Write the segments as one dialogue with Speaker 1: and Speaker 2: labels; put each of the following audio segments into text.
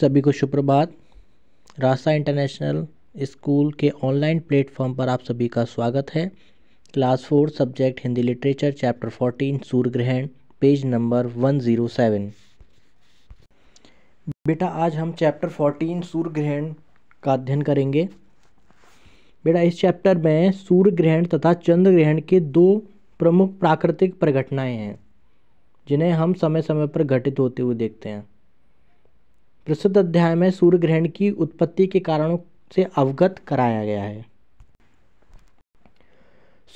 Speaker 1: सभी को सुप्रभात रास्ता इंटरनेशनल स्कूल के ऑनलाइन प्लेटफॉर्म पर आप सभी का स्वागत है class four subject Hindi literature chapter fourteen सूर्य ग्रहण page number one zero seven बेटा आज हम चैप्टर फोर्टीन सूर्य ग्रहण का अध्ययन करेंगे बेटा इस चैप्टर में सूर्य ग्रहण तथा चंद्र ग्रहण के दो प्रमुख प्राकृतिक प्रघटनाएँ हैं जिन्हें हम समय समय पर घटित होते हुए देखते हैं प्रसिद्ध अध्याय में सूर्य ग्रहण की उत्पत्ति के कारणों से अवगत कराया गया है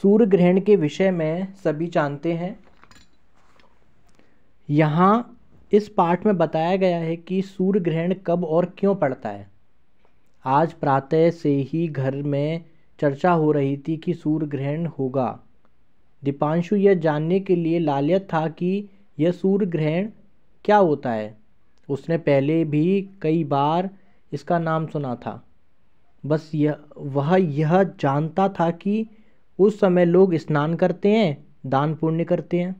Speaker 1: सूर्य ग्रहण के विषय में सभी जानते हैं यहाँ इस पाठ में बताया गया है कि सूर्य ग्रहण कब और क्यों पड़ता है आज प्रातः से ही घर में चर्चा हो रही थी कि सूर्य ग्रहण होगा दीपांशु यह जानने के लिए लालयत था कि यह सूर्य ग्रहण क्या होता है उसने पहले भी कई बार इसका नाम सुना था बस यह वह यह जानता था कि उस समय लोग स्नान करते हैं दान पुण्य करते हैं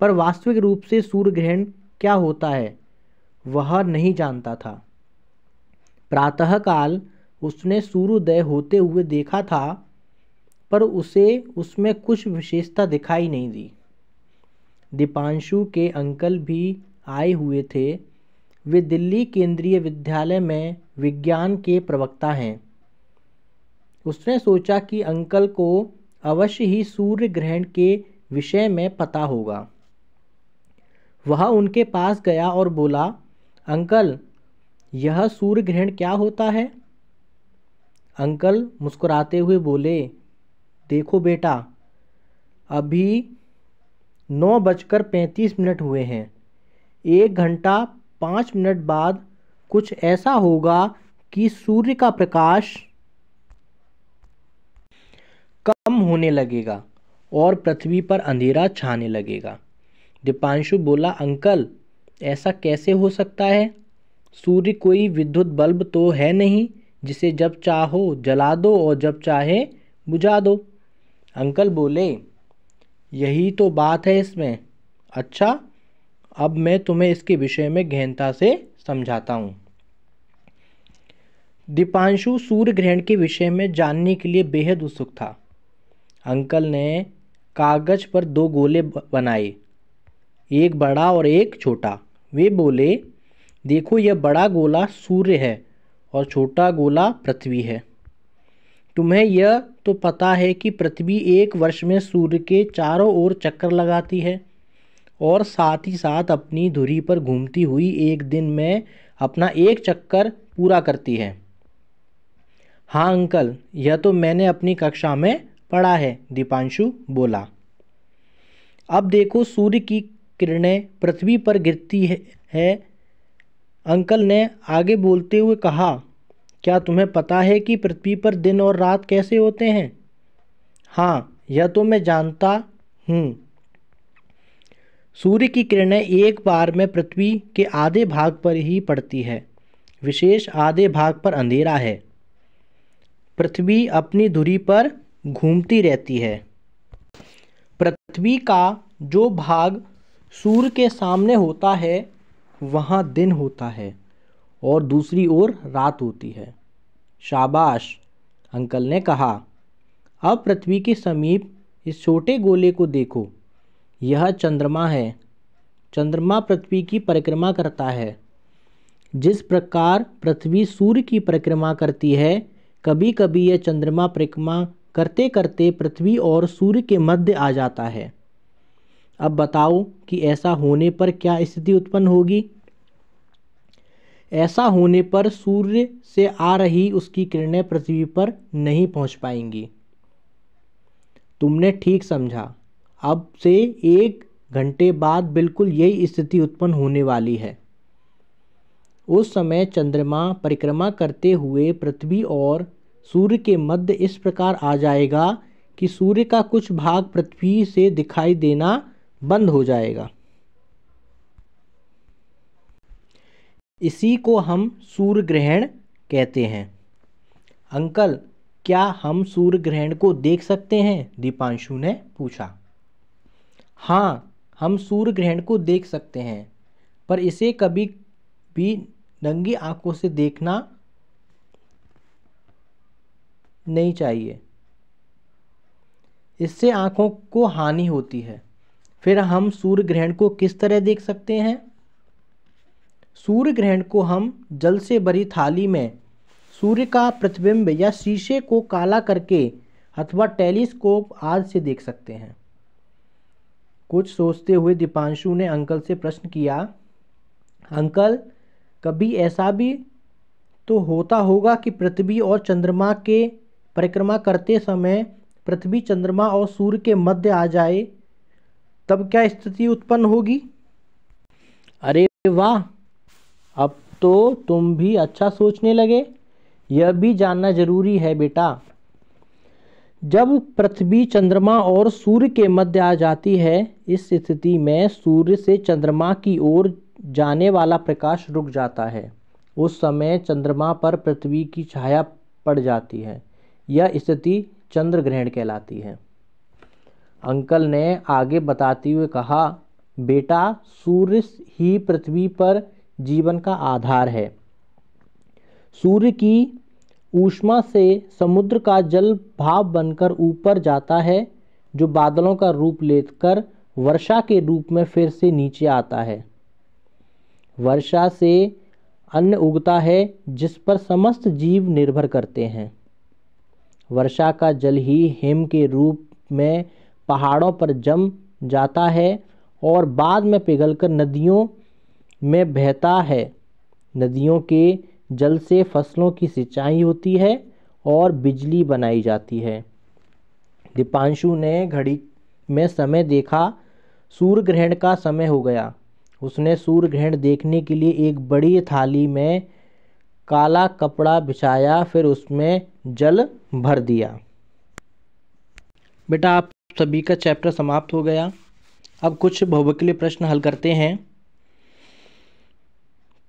Speaker 1: पर वास्तविक रूप से सूर्य ग्रहण क्या होता है वह नहीं जानता था प्रातःकाल उसने सूर्योदय होते हुए देखा था पर उसे उसमें कुछ विशेषता दिखाई नहीं दी दीपांशु के अंकल भी आए हुए थे वे दिल्ली केंद्रीय विद्यालय में विज्ञान के प्रवक्ता हैं उसने सोचा कि अंकल को अवश्य ही सूर्य ग्रहण के विषय में पता होगा वह उनके पास गया और बोला अंकल यह सूर्य ग्रहण क्या होता है अंकल मुस्कुराते हुए बोले देखो बेटा अभी नौ बजकर पैंतीस मिनट हुए हैं एक घंटा पाँच मिनट बाद कुछ ऐसा होगा कि सूर्य का प्रकाश कम होने लगेगा और पृथ्वी पर अंधेरा छाने लगेगा दीपांशु बोला अंकल ऐसा कैसे हो सकता है सूर्य कोई विद्युत बल्ब तो है नहीं जिसे जब चाहो जला दो और जब चाहे बुझा दो अंकल बोले यही तो बात है इसमें अच्छा अब मैं तुम्हें इसके विषय में गहनता से समझाता हूँ दीपांशु सूर्य ग्रहण के विषय में जानने के लिए बेहद उत्सुक था अंकल ने कागज पर दो गोले बनाए एक बड़ा और एक छोटा वे बोले देखो यह बड़ा गोला सूर्य है और छोटा गोला पृथ्वी है तुम्हें यह तो पता है कि पृथ्वी एक वर्ष में सूर्य के चारों ओर चक्कर लगाती है और साथ ही साथ अपनी धुरी पर घूमती हुई एक दिन में अपना एक चक्कर पूरा करती है हाँ अंकल यह तो मैंने अपनी कक्षा में पढ़ा है दीपांशु बोला अब देखो सूर्य की किरणें पृथ्वी पर गिरती है, है अंकल ने आगे बोलते हुए कहा क्या तुम्हें पता है कि पृथ्वी पर दिन और रात कैसे होते हैं हाँ यह तो मैं जानता हूँ सूर्य की किरणें एक बार में पृथ्वी के आधे भाग पर ही पड़ती है विशेष आधे भाग पर अंधेरा है पृथ्वी अपनी धुरी पर घूमती रहती है पृथ्वी का जो भाग सूर्य के सामने होता है वहाँ दिन होता है और दूसरी ओर रात होती है शाबाश अंकल ने कहा अब पृथ्वी के समीप इस छोटे गोले को देखो यह चंद्रमा है चंद्रमा पृथ्वी की परिक्रमा करता है जिस प्रकार पृथ्वी सूर्य की परिक्रमा करती है कभी कभी यह चंद्रमा परिक्रमा करते करते पृथ्वी और सूर्य के मध्य आ जाता है अब बताओ कि ऐसा होने पर क्या स्थिति उत्पन्न होगी ऐसा होने पर सूर्य से आ रही उसकी किरणें पृथ्वी पर नहीं पहुंच पाएंगी तुमने ठीक समझा अब से एक घंटे बाद बिल्कुल यही स्थिति उत्पन्न होने वाली है उस समय चंद्रमा परिक्रमा करते हुए पृथ्वी और सूर्य के मध्य इस प्रकार आ जाएगा कि सूर्य का कुछ भाग पृथ्वी से दिखाई देना बंद हो जाएगा इसी को हम सूर्य ग्रहण कहते हैं अंकल क्या हम सूर्य ग्रहण को देख सकते हैं दीपांशु ने पूछा हाँ हम सूर्य ग्रहण को देख सकते हैं पर इसे कभी भी नंगी आंखों से देखना नहीं चाहिए इससे आंखों को हानि होती है फिर हम सूर्य ग्रहण को किस तरह देख सकते हैं सूर्य ग्रहण को हम जल से भरी थाली में सूर्य का प्रतिबिंब या शीशे को काला करके अथवा टेलीस्कोप आदि से देख सकते हैं कुछ सोचते हुए दीपांशु ने अंकल से प्रश्न किया अंकल कभी ऐसा भी तो होता होगा कि पृथ्वी और चंद्रमा के परिक्रमा करते समय पृथ्वी चंद्रमा और सूर्य के मध्य आ जाए तब क्या स्थिति उत्पन्न होगी अरे वाह अब तो तुम भी अच्छा सोचने लगे यह भी जानना जरूरी है बेटा जब पृथ्वी चंद्रमा और सूर्य के मध्य आ जाती है इस स्थिति में सूर्य से चंद्रमा की ओर जाने वाला प्रकाश रुक जाता है उस समय चंद्रमा पर पृथ्वी की छाया पड़ जाती है यह स्थिति चंद्र ग्रहण कहलाती है अंकल ने आगे बताते हुए कहा बेटा सूर्य ही पृथ्वी पर जीवन का आधार है सूर्य की ऊष्मा से समुद्र का जल भाप बनकर ऊपर जाता है जो बादलों का रूप लेकर वर्षा के रूप में फिर से नीचे आता है वर्षा से अन्न उगता है जिस पर समस्त जीव निर्भर करते हैं वर्षा का जल ही हिम के रूप में पहाड़ों पर जम जाता है और बाद में पिघलकर नदियों में बहता है नदियों के जल से फसलों की सिंचाई होती है और बिजली बनाई जाती है दीपांशु ने घड़ी में समय देखा सूर्य ग्रहण का समय हो गया उसने सूर्य ग्रहण देखने के लिए एक बड़ी थाली में काला कपड़ा बिछाया फिर उसमें जल भर दिया बेटा आप सभी का चैप्टर समाप्त हो गया अब कुछ भौविकलीय प्रश्न हल करते हैं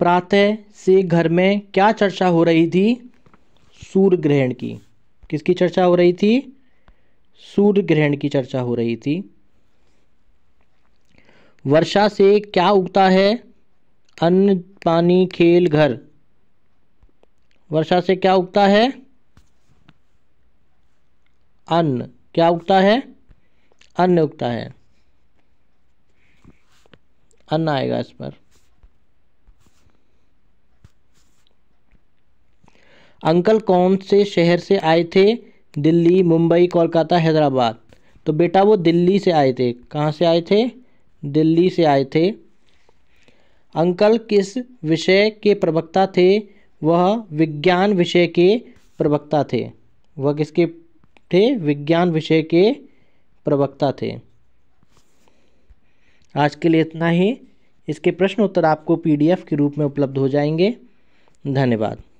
Speaker 1: प्रातः से घर में क्या चर्चा हो रही थी सूर्य ग्रहण की किसकी चर्चा हो रही थी सूर्य ग्रहण की चर्चा हो रही थी वर्षा से क्या उगता है अन्न पानी खेल घर वर्षा से क्या उगता है अन्न क्या उगता है अन्न उगता है अन्न आएगा इस पर अंकल कौन से शहर से आए थे दिल्ली मुंबई कोलकाता हैदराबाद तो बेटा वो दिल्ली से आए थे कहाँ से आए थे दिल्ली से आए थे अंकल किस विषय के प्रवक्ता थे वह विज्ञान विषय के प्रवक्ता थे वह किसके थे विज्ञान विषय के प्रवक्ता थे आज के लिए इतना ही इसके प्रश्न उत्तर आपको पीडीएफ के रूप में उपलब्ध हो जाएंगे धन्यवाद